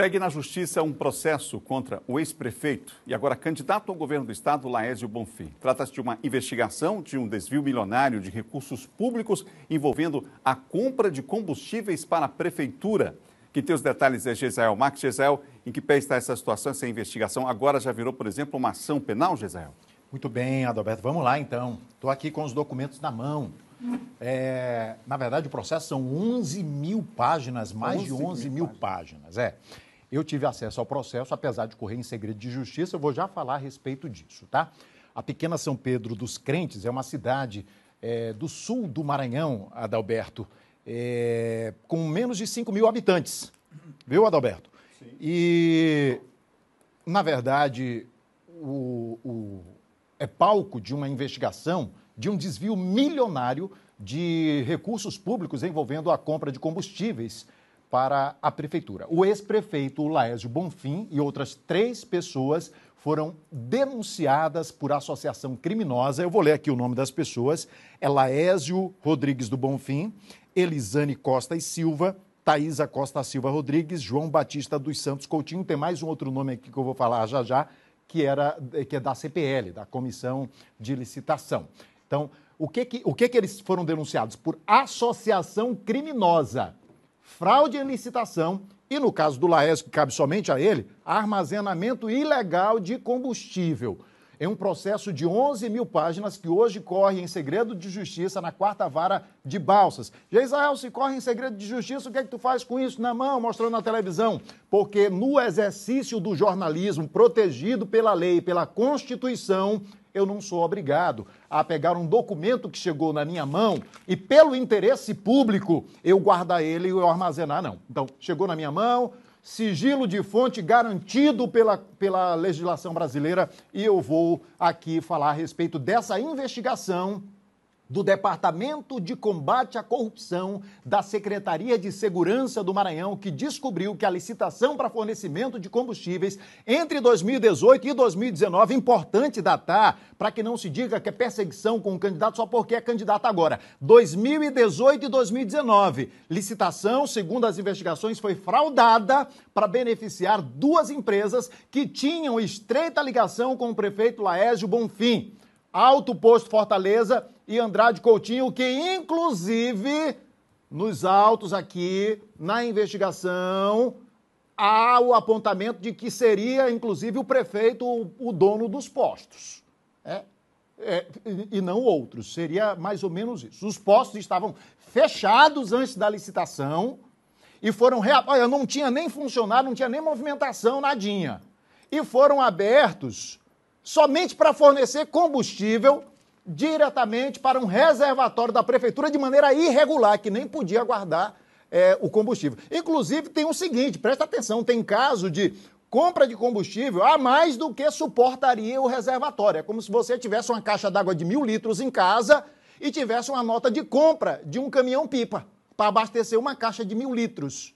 Segue na justiça um processo contra o ex-prefeito e agora candidato ao governo do estado, Laésio Bonfim. Trata-se de uma investigação de um desvio milionário de recursos públicos envolvendo a compra de combustíveis para a prefeitura. Quem tem os detalhes é Gesael Max. Gesael, em que pé está essa situação, essa investigação? Agora já virou, por exemplo, uma ação penal, Gesael? Muito bem, Adalberto. Vamos lá, então. Estou aqui com os documentos na mão. É, na verdade, o processo são 11 mil páginas, mais 11 de 11 mil, mil páginas. páginas. É. Eu tive acesso ao processo, apesar de correr em segredo de justiça, eu vou já falar a respeito disso, tá? A pequena São Pedro dos Crentes é uma cidade é, do sul do Maranhão, Adalberto, é, com menos de 5 mil habitantes, viu, Adalberto? Sim. E, na verdade, o, o, é palco de uma investigação de um desvio milionário de recursos públicos envolvendo a compra de combustíveis para a prefeitura. O ex-prefeito Laésio Bonfim e outras três pessoas foram denunciadas por associação criminosa. Eu vou ler aqui o nome das pessoas: é Laésio Rodrigues do Bonfim, Elisane Costa e Silva, Thaisa Costa Silva Rodrigues, João Batista dos Santos Coutinho. Tem mais um outro nome aqui que eu vou falar já já, que, era, que é da CPL, da Comissão de Licitação. Então, o que que, o que, que eles foram denunciados? Por associação criminosa, fraude em licitação e, no caso do Laércio, que cabe somente a ele, armazenamento ilegal de combustível. É um processo de 11 mil páginas que hoje corre em segredo de justiça na quarta vara de Balsas. Já Israel, se corre em segredo de justiça, o que é que tu faz com isso na mão, mostrando na televisão? Porque no exercício do jornalismo protegido pela lei, pela Constituição, eu não sou obrigado a pegar um documento que chegou na minha mão e, pelo interesse público, eu guardar ele e eu armazenar, não. Então, chegou na minha mão, sigilo de fonte garantido pela, pela legislação brasileira, e eu vou aqui falar a respeito dessa investigação do Departamento de Combate à Corrupção da Secretaria de Segurança do Maranhão, que descobriu que a licitação para fornecimento de combustíveis entre 2018 e 2019, importante datar, para que não se diga que é perseguição com o candidato só porque é candidato agora. 2018 e 2019, licitação, segundo as investigações, foi fraudada para beneficiar duas empresas que tinham estreita ligação com o prefeito Laércio Bonfim. Alto Posto Fortaleza e Andrade Coutinho, que inclusive nos autos aqui, na investigação, há o apontamento de que seria inclusive o prefeito o, dono dos postos. É? É, e não outros, seria mais ou menos isso. Os postos estavam fechados antes da licitação e foram reabertos. Olha, não tinha nem funcionário, não tinha nem movimentação, nadinha. E foram abertos somente para fornecer combustível diretamente para um reservatório da prefeitura de maneira irregular, que nem podia guardar é, o combustível. Inclusive, tem o seguinte: presta atenção, tem caso de compra de combustível a mais do que suportaria o reservatório. É como se você tivesse uma caixa d'água de mil litros em casa e tivesse uma nota de compra de um caminhão-pipa para abastecer uma caixa de mil litros.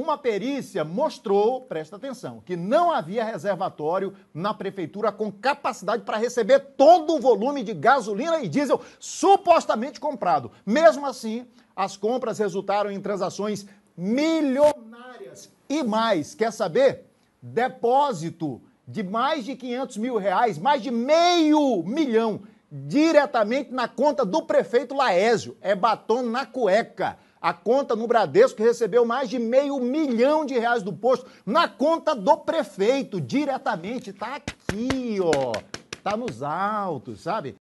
Uma perícia mostrou, presta atenção, que não havia reservatório na prefeitura com capacidade para receber todo o volume de gasolina e diesel supostamente comprado. Mesmo assim, as compras resultaram em transações milionárias. E mais, quer saber? Depósito de mais de 500 mil reais, mais de meio milhão, diretamente na conta do prefeito Laésio. É batom na cueca a conta no Bradesco que recebeu mais de meio milhão de reais do posto na conta do prefeito diretamente. está aqui, ó. está nos altos, sabe?